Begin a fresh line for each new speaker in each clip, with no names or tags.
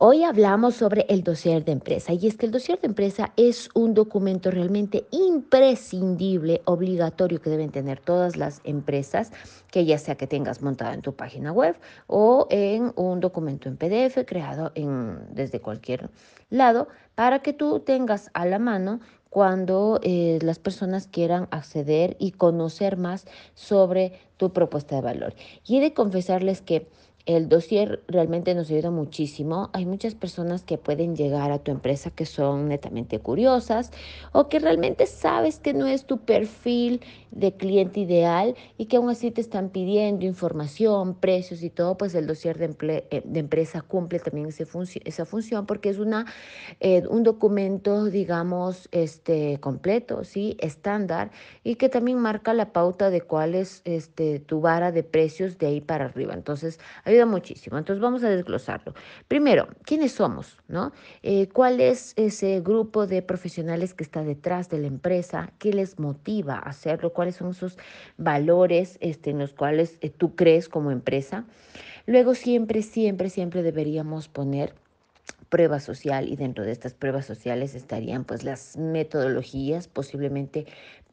Hoy hablamos sobre el dossier de empresa y es que el dossier de empresa es un documento realmente imprescindible, obligatorio que deben tener todas las empresas, que ya sea que tengas montado en tu página web o en un documento en PDF creado en, desde cualquier lado, para que tú tengas a la mano cuando eh, las personas quieran acceder y conocer más sobre tu propuesta de valor. Y he de confesarles que el dossier realmente nos ayuda muchísimo. Hay muchas personas que pueden llegar a tu empresa que son netamente curiosas o que realmente sabes que no es tu perfil de cliente ideal y que aún así te están pidiendo información, precios y todo, pues el dossier de, eh, empresa cumple también esa función porque es una, eh, un documento, digamos, este, completo, ¿sí? estándar y que también marca la pauta de cuál es este, tu vara de precios de ahí para arriba. Entonces, hay muchísimo. Entonces vamos a desglosarlo. Primero, ¿quiénes somos? ¿No? Eh, ¿Cuál es ese grupo de profesionales que está detrás de la empresa? ¿Qué les motiva a hacerlo? ¿Cuáles son sus valores este, en los cuales eh, tú crees como empresa? Luego siempre, siempre, siempre deberíamos poner prueba social y dentro de estas pruebas sociales estarían pues las metodologías, posiblemente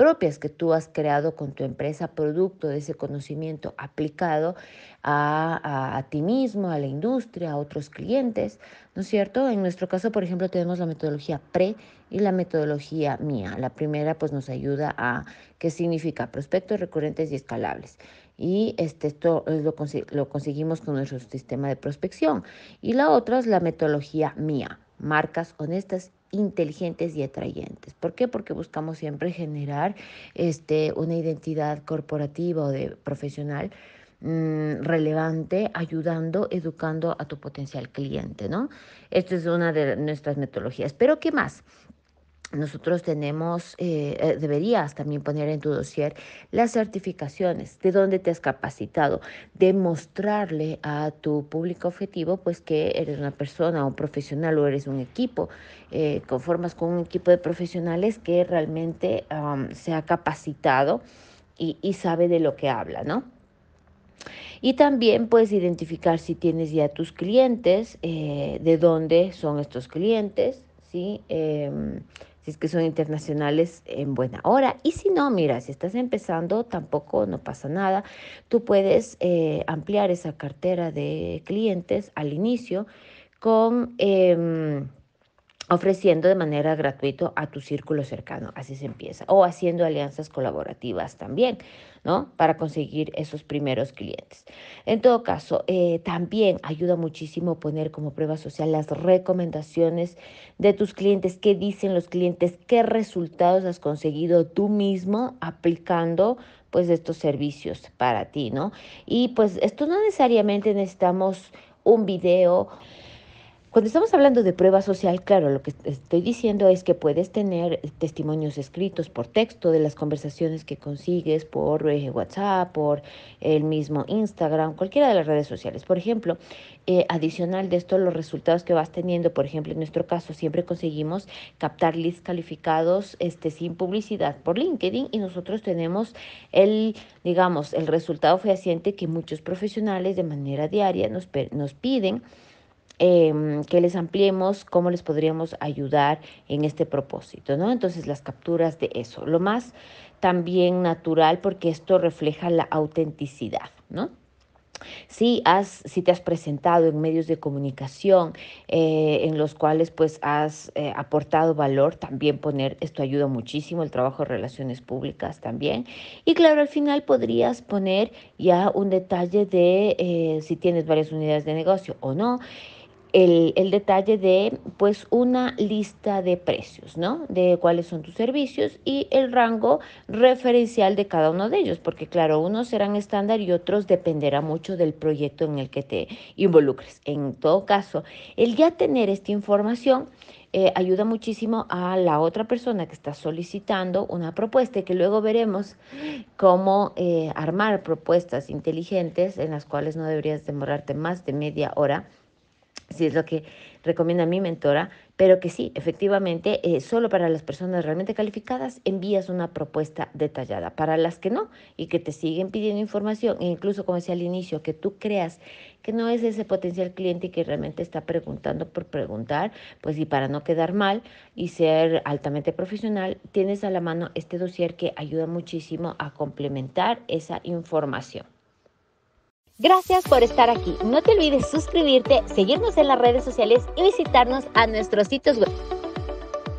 propias que tú has creado con tu empresa, producto de ese conocimiento aplicado a, ti mismo, a la industria, a otros clientes, ¿no es cierto? En nuestro caso, por ejemplo, tenemos la metodología PRE y la metodología MIA. La primera pues nos ayuda a, ¿qué significa? Prospectos recurrentes y escalables. Y este, esto lo, lo conseguimos con nuestro sistema de prospección. Y la otra es la metodología MIA marcas honestas, inteligentes y atrayentes. ¿Por qué? Porque buscamos siempre generar este, una identidad corporativa o de profesional mm, relevante, ayudando, educando a tu potencial cliente, ¿no? Esta es una de nuestras metodologías. Pero ¿qué más? nosotros tenemos, eh, eh, deberías también poner en tu dossier las certificaciones, de dónde te has capacitado, demostrarle a tu público objetivo pues que eres una persona, un profesional o eres un equipo, eh, conformas con un equipo de profesionales que realmente se ha capacitado y, sabe de lo que habla, ¿no? Y también puedes identificar si tienes ya tus clientes, de dónde son estos clientes, ¿sí? Em, si es que son internacionales en buena hora. Y si no, mira, si estás empezando, tampoco no pasa nada. Tú puedes eh, ampliar esa cartera de clientes al inicio con... Em, ofreciendo de manera gratuita a tu círculo cercano, así se empieza, o haciendo alianzas colaborativas también, ¿no? Para conseguir esos primeros clientes. En todo caso, eh, también ayuda muchísimo poner como prueba social las recomendaciones de tus clientes, qué dicen los clientes, qué resultados has conseguido tú mismo aplicando pues estos servicios para ti, ¿no? Y pues esto no necesariamente necesitamos un video cuando estamos hablando de prueba social, claro, lo que estoy diciendo es que puedes tener testimonios escritos por texto de las conversaciones que consigues por eh, WhatsApp, por el mismo Instagram, cualquiera de las redes sociales. Por ejemplo, eh, adicional de esto, los resultados que vas teniendo, por ejemplo, en nuestro caso, siempre conseguimos captar leads calificados este, sin publicidad por LinkedIn y nosotros tenemos el, digamos, el resultado fehaciente que muchos profesionales de manera diaria nos, nos piden Em, que les ampliemos cómo les podríamos ayudar en este propósito, ¿no? Entonces las capturas de eso, lo más también natural porque esto refleja la autenticidad, ¿no? Si, has, si te has presentado en medios de comunicación eh, en los cuales pues has eh, aportado valor, también poner, esto ayuda muchísimo, el trabajo de relaciones públicas también. Y claro, al final podrías poner ya un detalle de eh, si tienes varias unidades de negocio o no el, detalle de pues una lista de precios, ¿no? De cuáles son tus servicios y el rango referencial de cada uno de ellos, porque claro, unos serán estándar y otros dependerá mucho del proyecto en el que te involucres. En todo caso, el ya tener esta información eh, ayuda muchísimo a la otra persona que está solicitando una propuesta, y que luego veremos cómo eh, armar propuestas inteligentes en las cuales no deberías demorarte más de media hora si es lo que recomienda mi mentora, pero que sí, efectivamente, eh, solo para las personas realmente calificadas envías una propuesta detallada. Para las que no y que te siguen pidiendo información, e incluso como decía al inicio, que tú creas que no es ese potencial cliente y que realmente está preguntando por preguntar, pues y para no quedar mal y ser altamente profesional, tienes a la mano este dossier que ayuda muchísimo a complementar esa información. Gracias por estar aquí. No te olvides suscribirte, seguirnos en las redes sociales y visitarnos a nuestros sitios web.